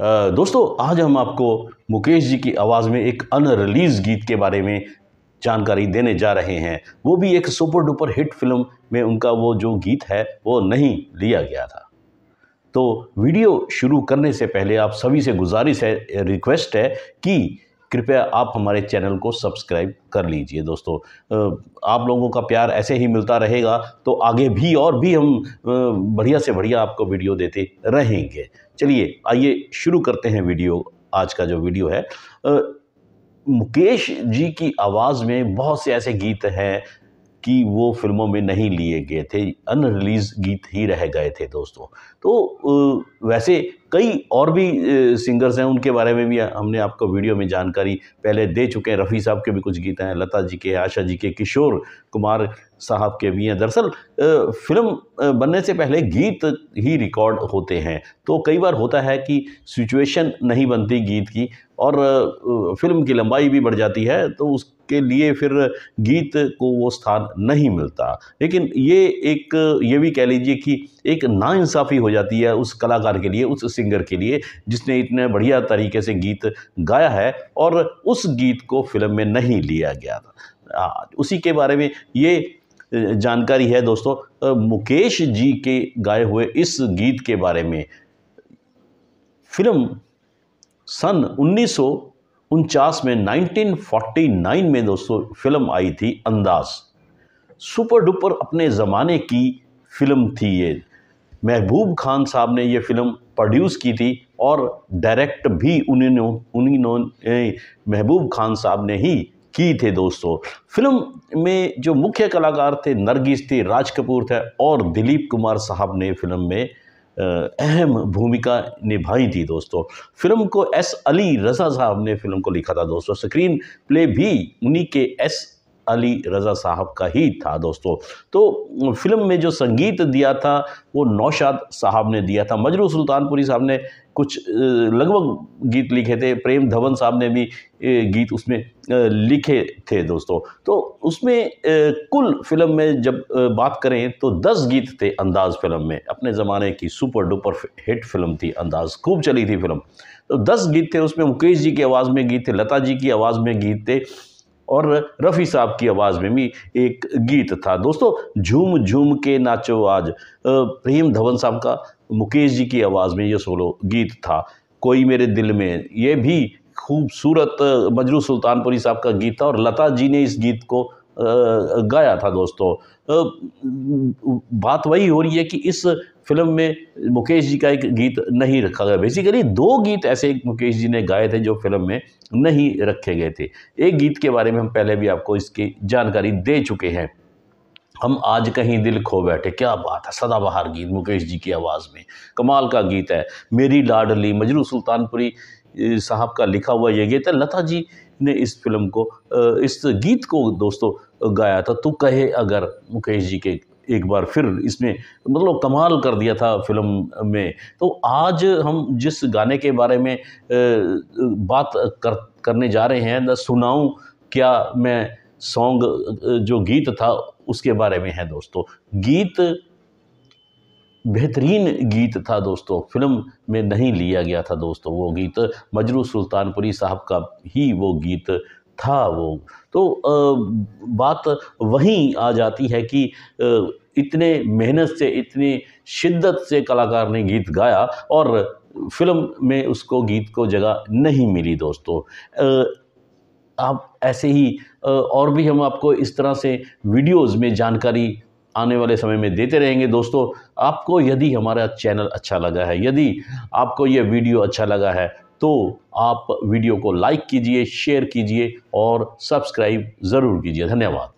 दोस्तों आज हम आपको मुकेश जी की आवाज़ में एक अनरिलीज़ गीत के बारे में जानकारी देने जा रहे हैं वो भी एक सुपर डुपर हिट फिल्म में उनका वो जो गीत है वो नहीं लिया गया था तो वीडियो शुरू करने से पहले आप सभी से गुजारिश है रिक्वेस्ट है कि कृपया आप हमारे चैनल को सब्सक्राइब कर लीजिए दोस्तों आप लोगों का प्यार ऐसे ही मिलता रहेगा तो आगे भी और भी हम बढ़िया से बढ़िया आपको वीडियो देते रहेंगे चलिए आइए शुरू करते हैं वीडियो आज का जो वीडियो है मुकेश जी की आवाज़ में बहुत से ऐसे गीत हैं कि वो फिल्मों में नहीं लिए गए थे अनरिलीज गीत ही रह गए थे दोस्तों तो वैसे कई और भी सिंगर्स हैं उनके बारे में भी हमने आपको वीडियो में जानकारी पहले दे चुके हैं रफ़ी साहब के भी कुछ गीत हैं लता जी के आशा जी के किशोर कुमार साहब के भी हैं दरअसल फिल्म बनने से पहले गीत ही रिकॉर्ड होते हैं तो कई बार होता है कि सिचुएशन नहीं बनती गीत की और फिल्म की लंबाई भी बढ़ जाती है तो उसके लिए फिर गीत को वो स्थान नहीं मिलता लेकिन ये एक ये भी कह लीजिए कि एक नाइंसाफ़ी हो जाती है उस कलाकार के लिए उस सिंगर के लिए जिसने इतने बढ़िया तरीके से गीत गाया है और उस गीत को फिल्म में नहीं लिया गया था उसी के बारे में ये जानकारी है दोस्तों मुकेश जी के गाए हुए इस गीत के बारे में फिल्म सन उन्नीस में 1949 में दोस्तों फिल्म आई थी अंदाज सुपर डुपर अपने ज़माने की फिल्म थी ये महबूब खान साहब ने ये फिल्म प्रोड्यूस की थी और डायरेक्ट भी उन्होंने उन्हीं महबूब खान साहब ने ही की थे दोस्तों फिल्म में जो मुख्य कलाकार थे नरगिस थे राज कपूर थे और दिलीप कुमार साहब ने फिल्म में अहम भूमिका निभाई थी दोस्तों फिल्म को एस अली रजा साहब ने फिल्म को लिखा था दोस्तों स्क्रीन प्ले भी उन्हीं के एस अली रज़ा साहब का ही था दोस्तों तो फिल्म में जो संगीत दिया था वो नौशाद साहब ने दिया था मजरू सुल्तानपुरी साहब ने कुछ लगभग गीत लिखे थे प्रेम धवन साहब ने भी गीत उसमें लिखे थे दोस्तों तो उसमें कुल फिल्म में जब बात करें तो 10 गीत थे अंदाज फिल्म में अपने ज़माने की सुपर डुपर हिट फिल्म थी अंदाज खूब चली थी फिल्म तो 10 गीत थे उसमें मुकेश जी की आवाज़ में गीत थे लता जी की आवाज़ में गीत थे और रफ़ी साहब की आवाज़ में भी एक गीत था दोस्तों झूम झूम के नाचो आज प्रेम धवन साहब का मुकेश जी की आवाज़ में ये सोलो गीत था कोई मेरे दिल में ये भी खूबसूरत मजरू सुल्तानपुरी साहब का गीत था और लता जी ने इस गीत को गाया था दोस्तों बात वही हो रही है कि इस फिल्म में मुकेश जी का एक गीत नहीं रखा गया बेसिकली दो गीत ऐसे मुकेश जी ने गाए थे जो फिल्म में नहीं रखे गए थे एक गीत के बारे में हम पहले भी आपको इसकी जानकारी दे चुके हैं हम आज कहीं दिल खो बैठे क्या बात है सदाबहार गीत मुकेश जी की आवाज़ में कमाल का गीत है मेरी लाडली मजरू सुल्तानपुरी साहब का लिखा हुआ ये गीत है लता जी ने इस फिल्म को इस गीत को दोस्तों गाया था तू कहे अगर मुकेश जी के एक बार फिर इसमें मतलब कमाल कर दिया था फिल्म में तो आज हम जिस गाने के बारे में बात कर करने जा रहे हैं सुनाऊँ क्या मैं सॉन्ग जो गीत था उसके बारे में है दोस्तों गीत बेहतरीन गीत था दोस्तों फिल्म में नहीं लिया गया था दोस्तों वो गीत मजरू सुल्तानपुरी साहब का ही वो गीत था वो तो आ, बात वहीं आ जाती है कि आ, इतने मेहनत से इतनी शिद्दत से कलाकार ने गीत गाया और फिल्म में उसको गीत को जगह नहीं मिली दोस्तों आ, आप ऐसे ही और भी हम आपको इस तरह से वीडियोस में जानकारी आने वाले समय में देते रहेंगे दोस्तों आपको यदि हमारा चैनल अच्छा लगा है यदि आपको ये वीडियो अच्छा लगा है तो आप वीडियो को लाइक कीजिए शेयर कीजिए और सब्सक्राइब ज़रूर कीजिए धन्यवाद